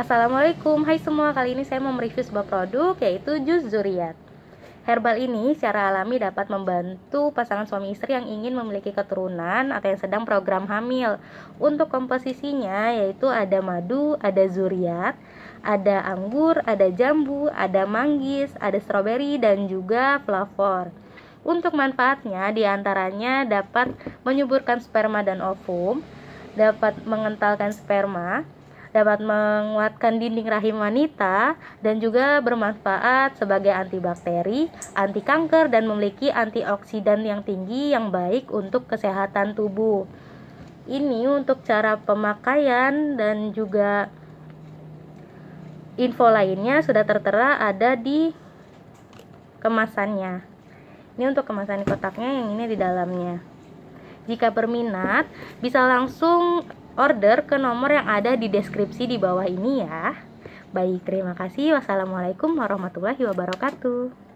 Assalamualaikum, hai semua. Kali ini saya mau mereview sebuah produk yaitu jus zuriat. Herbal ini secara alami dapat membantu pasangan suami istri yang ingin memiliki keturunan atau yang sedang program hamil. Untuk komposisinya yaitu ada madu, ada zuriat, ada anggur, ada jambu, ada manggis, ada stroberi dan juga flavor. Untuk manfaatnya diantaranya dapat menyuburkan sperma dan ovum, dapat mengentalkan sperma, dapat menguatkan dinding rahim wanita dan juga bermanfaat sebagai antibakteri, anti kanker dan memiliki antioksidan yang tinggi yang baik untuk kesehatan tubuh. Ini untuk cara pemakaian dan juga info lainnya sudah tertera ada di kemasannya. Ini untuk kemasan kotaknya yang ini di dalamnya. Jika berminat, bisa langsung order ke nomor yang ada di deskripsi di bawah ini ya. Baik, terima kasih. Wassalamualaikum warahmatullahi wabarakatuh.